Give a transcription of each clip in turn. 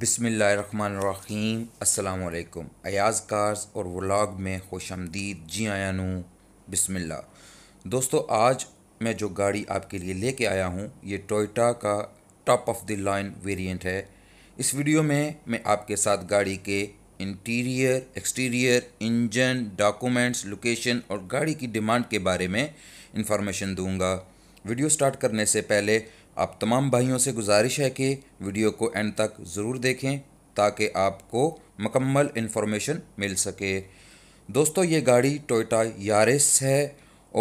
बिसमीम् अल्लाम अयाज़ कार्स और व्लाग में खुश आमदीद जी आया नूँ बिसमिल्ला दोस्तों आज मैं जो गाड़ी आपके लिए लेके आया हूँ ये टोयटा का top of the line variant है इस वीडियो में मैं आपके साथ गाड़ी के interior exterior engine documents location और गाड़ी की डिमांड के बारे में इंफॉर्मेशन दूँगा वीडियो स्टार्ट करने से पहले आप तमाम भाइयों से गुजारिश है कि वीडियो को एंड तक ज़रूर देखें ताकि आपको मकम्मल इन्फॉर्मेशन मिल सके दोस्तों ये गाड़ी टोयोटा यारिस है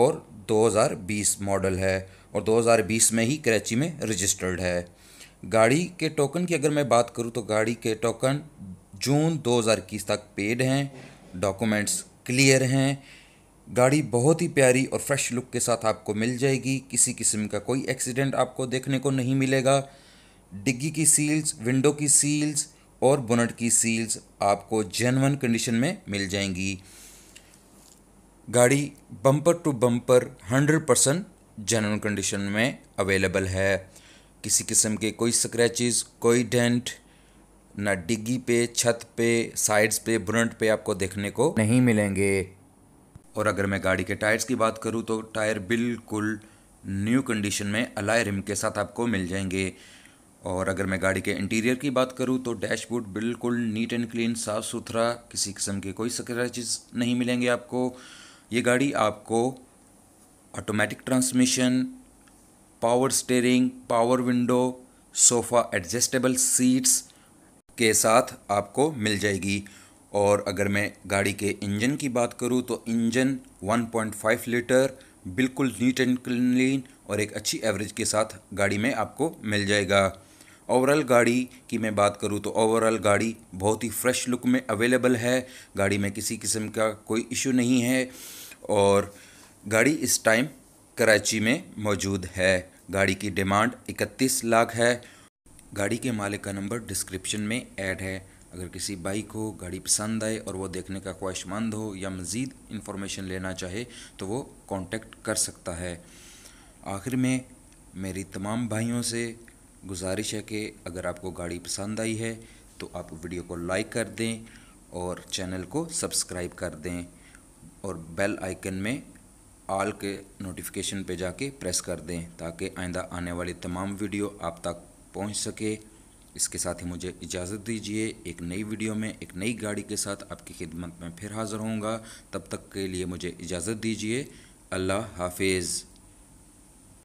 और 2020 मॉडल है और 2020 में ही कराची में रजिस्टर्ड है गाड़ी के टोकन की अगर मैं बात करूँ तो गाड़ी के टोकन जून 2021 तक पेड हैं डॉक्यूमेंट्स क्लियर हैं गाड़ी बहुत ही प्यारी और फ्रेश लुक के साथ आपको मिल जाएगी किसी किस्म का कोई एक्सीडेंट आपको देखने को नहीं मिलेगा डिग्गी की सील्स विंडो की सील्स और बोनट की सील्स आपको जेनवन कंडीशन में मिल जाएंगी गाड़ी bumper to bumper hundred percent genuine condition में अवेलेबल है किसी किस्म के कोई स्क्रैचेस कोई डेंट ना डिग्गी पे छत पे साइड्स पे बुनट पे आपको देखने को नहीं मिलेंगे और अगर मैं गाड़ी के टायर्स की बात करूँ तो टायर बिल्कुल न्यू कंडीशन में अलाय रिम के साथ आपको मिल जाएंगे और अगर मैं गाड़ी के इंटीरियर की बात करूँ तो डैशबोर्ड बिल्कुल नीट एंड क्लीन साफ़ सुथरा किसी किस्म के कोई स्क्रैचेस नहीं मिलेंगे आपको ये गाड़ी आपको automatic transmission power steering power window sofa adjustable seats के साथ आपको मिल जाएगी और अगर मैं गाड़ी के इंजन की बात करूँ तो इंजन 1.5 लीटर बिल्कुल नीट एंड क्लीन और एक अच्छी एवरेज के साथ गाड़ी में आपको मिल जाएगा ओवरऑल गाड़ी की मैं बात करूँ तो ओवरऑल गाड़ी बहुत ही फ्रेश लुक में अवेलेबल है गाड़ी में किसी किस्म का कोई इशू नहीं है और गाड़ी इस टाइम कराची में मौजूद है गाड़ी की डिमांड 31 लाख है गाड़ी के मालिक का नंबर डिस्क्रिप्शन में ऐड है अगर किसी बाई को गाड़ी पसंद आए और वो देखने का ख्वाहिशमंद हो या मज़ीद इन्फॉर्मेशन लेना चाहे तो वो कांटेक्ट कर सकता है आखिर में मेरी तमाम भाइयों से गुजारिश है कि अगर आपको गाड़ी पसंद आई है तो आप वीडियो को लाइक कर दें और चैनल को सब्सक्राइब कर दें और बेल आइकन में आल के नोटिफिकेशन पे जाके प्रेस कर दें ताकि आइंदा आने वाली तमाम वीडियो आप तक पहुंच सके इसके साथ ही मुझे इजाज़त दीजिए एक नई वीडियो में एक नई गाड़ी के साथ आपकी खिदमत में फिर हाज़िर होऊंगा तब तक के लिए मुझे इजाज़त दीजिए अल्लाह हाफिज़